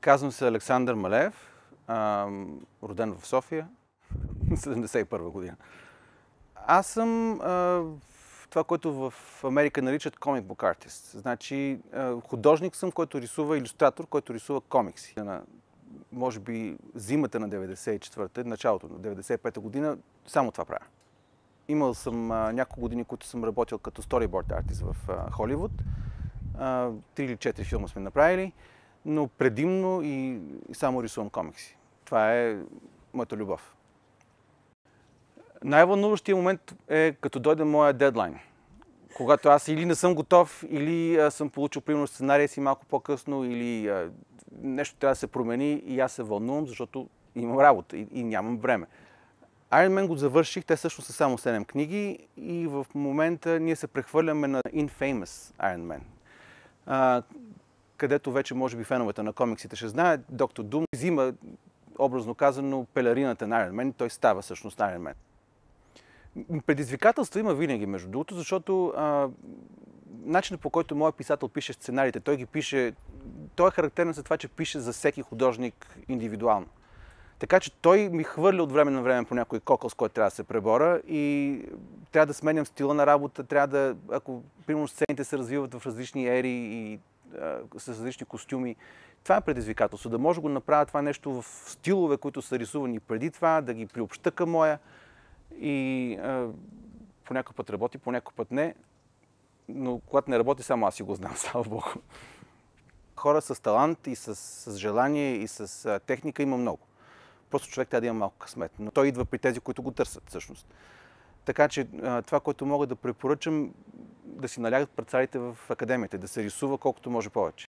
Казвам се Александър Малеев, роден в София, 71 година. Аз съм това, което в Америка наричат комик бук артист. Значи художник съм, който рисува, иллюстратор, който рисува комикси. На, може би зимата на 94-та, началото на 95-та година, само това правя. Имал съм няколко години, които съм работил като сториборд артист в Холивуд. Три или четири филма сме направили но предимно и само рисувам комикси. Това е моята любов. Най-вълнуващия момент е като дойде моя дедлайн. Когато аз или не съм готов, или съм получил примерно сценария си малко по-късно, или нещо трябва да се промени и аз се вълнувам, защото имам работа и, и нямам време. Iron Man го завърших, те също са само 7 книги и в момента ние се прехвърляме на Infamous Iron Man, а, където вече може би феновете на комиксите ще знаят, доктор Дум взима, образно казано, пелерината на Iron Man и той става всъщност Iron Man. Предизвикателства има винаги, между другото, защото а, начинът по който моят писател пише сценариите, той ги пише, той е характерен за това, че пише за всеки художник индивидуално. Така че той ми хвърля от време на време по някой кокъл, с който трябва да се пребора и трябва да сменям стила на работа, трябва да, ако примерно сцените се развиват в различни ери и с различни костюми. Това е предизвикателство. Да може да го направя това нещо в стилове, които са рисувани преди това, да ги приобща към моя. И а, по някакъв път работи, по някакъв път не. Но когато не работи, само аз си го знам, слава богу. Хора с талант и с, с желание и с а, техника има много. Просто човек трябва да има малко късмет. Но той идва при тези, които го търсят всъщност. Така че това, което мога да препоръчам, да си налягат працарите в академията, да се рисува колкото може повече.